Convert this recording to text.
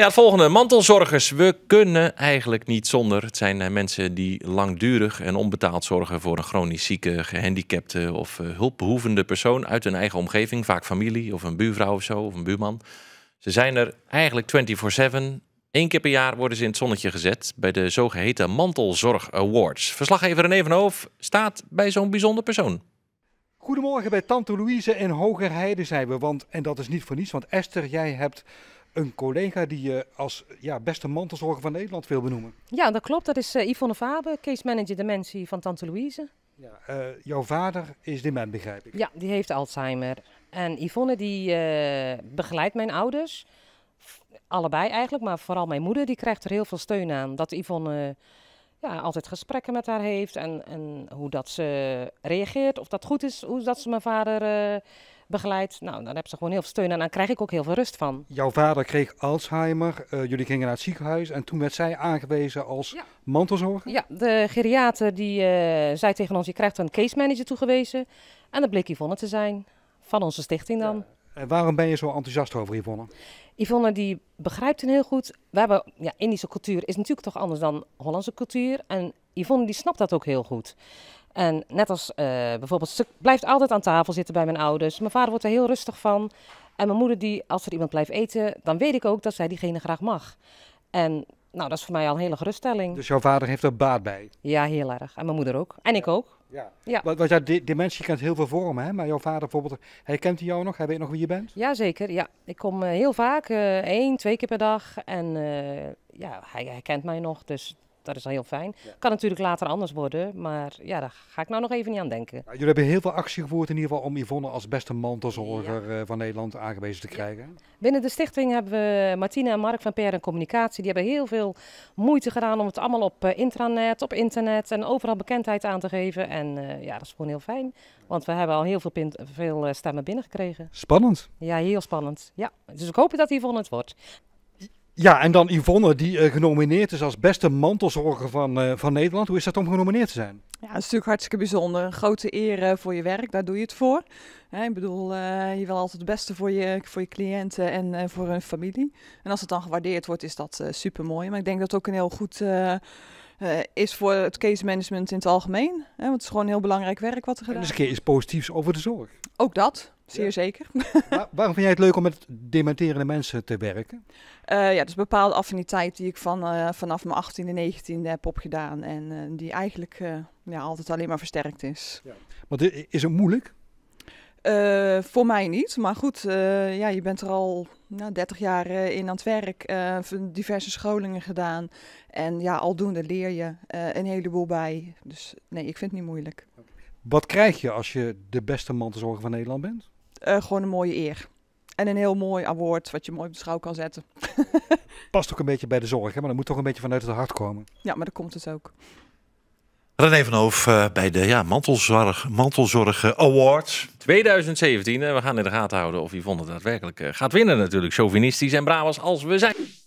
Ja, het volgende. Mantelzorgers. We kunnen eigenlijk niet zonder. Het zijn eh, mensen die langdurig en onbetaald zorgen voor een chronisch zieke, gehandicapte of eh, hulpbehoevende persoon uit hun eigen omgeving. Vaak familie of een buurvrouw of zo, of een buurman. Ze zijn er eigenlijk 24-7. Eén keer per jaar worden ze in het zonnetje gezet bij de zogeheten Mantelzorg Awards. Verslaggever René van Hoof staat bij zo'n bijzonder persoon. Goedemorgen bij Tante Louise in Hogerheide zijn we. Want, en dat is niet voor niets, want Esther, jij hebt een collega die je als ja, beste mantelzorger van Nederland wil benoemen. Ja, dat klopt. Dat is eh, Yvonne Faber, case manager dementie van Tante Louise. Ja, eh, jouw vader is dement, begrijp ik. Ja, die heeft Alzheimer. En Yvonne die eh, begeleidt mijn ouders. Allebei eigenlijk, maar vooral mijn moeder. Die krijgt er heel veel steun aan. Dat Yvonne ja, altijd gesprekken met haar heeft. En, en hoe dat ze reageert. Of dat goed is, hoe dat ze mijn vader begeleid. Nou, dan heb ze gewoon heel veel steun en dan krijg ik ook heel veel rust van. Jouw vader kreeg Alzheimer, eh, jullie gingen naar het ziekenhuis en toen werd zij aangewezen als mantelzorger? Ja, de geriater die eh, zei tegen ons, je krijgt een case manager toegewezen. En dat bleek Yvonne te zijn, van onze stichting dan. En waarom ben je zo enthousiast over Yvonne? Yvonne die begrijpt het heel goed. We hebben, ja, Indische cultuur is natuurlijk toch anders dan Hollandse cultuur. En Yvonne die snapt dat ook heel goed. En net als eh, bijvoorbeeld, ze blijft altijd aan tafel zitten bij mijn ouders. Mijn vader wordt er heel rustig van. En mijn moeder die, als er iemand blijft eten, dan weet ik ook dat zij diegene graag mag. En nou, dat is voor mij al een hele geruststelling. Dus jouw vader heeft er baat bij? Ja, heel erg. En mijn moeder ook. En ik ook. Ja. ja. Want, want ja, dementie kent heel veel vormen, hè? Maar jouw vader bijvoorbeeld, hij kent hij jou nog? Hij weet nog wie je bent? Jazeker, ja. Ik kom eh, heel vaak, eh, één, twee keer per dag. En eh, ja, hij, hij, kent mij nog, dus dat is heel fijn. Kan natuurlijk later anders worden, maar ja, daar ga ik nou nog even niet aan denken. jullie hebben heel veel actie gevoerd in ieder geval om Yvonne als beste mantelzorger eh, van Nederland aangewezen te krijgen. Binnen de stichting hebben we Martina en Mark van PR en Communicatie. Die hebben heel veel moeite gedaan om het allemaal op eh, intranet, op internet en overal bekendheid aan te geven. En eh, ja, dat is gewoon heel fijn, want we hebben al heel veel, veel stemmen binnengekregen. Spannend. Ja, heel spannend. Ja, dus ik hoop dat Yvonne het wordt. Ja, en dan Yvonne, die eh, genomineerd is als beste mantelzorger van, eh, van Nederland. Hoe is dat om genomineerd te zijn? Ja, dat is natuurlijk hartstikke bijzonder. Een grote eer eh, voor je werk, daar doe je het voor. Hè, ik bedoel, je wil altijd het beste voor je, voor je cliënten en voor hun familie. En als het dan gewaardeerd wordt, is dat uh, super mooi. Maar ik denk dat het ook een heel goed eh, is voor het case management in het algemeen. Hè, want het is gewoon heel belangrijk werk wat er gedaan Dus een keer is positiefs over de zorg. Ook dat, zeer zeker. waarom vind jij het leuk om met dementerende mensen te werken? Uh, ja, dus bepaalde affiniteit die ik van, eh, vanaf mijn 18e, 19e heb opgedaan. En die eigenlijk ja, altijd alleen maar versterkt is. Ja. Maar is het moeilijk? Eh, voor mij niet, maar goed, eh, ja, je bent er al nou, 30 jaar eh, in aan het werk, diverse scholingen gedaan. En ja, aldoende leer je een heleboel bij. Dus nee, ik vind het niet moeilijk. Wat krijg je als je de beste mantelzorger van Nederland bent? gewoon een mooie eer. En een heel mooi award wat je mooi op de schouw kan zetten. Past ook een beetje bij de zorg, hè? maar dat moet toch een beetje vanuit het hart komen. Ja, maar dat komt het dus ook. René van over eh, bij de ja, Mantelzorg, Mantelzorg eh, Awards. 2017. En eh, we gaan in de gaten houden of Yvonne daadwerkelijk gaat winnen natuurlijk. Chauvinistisch en Brabants als we zijn.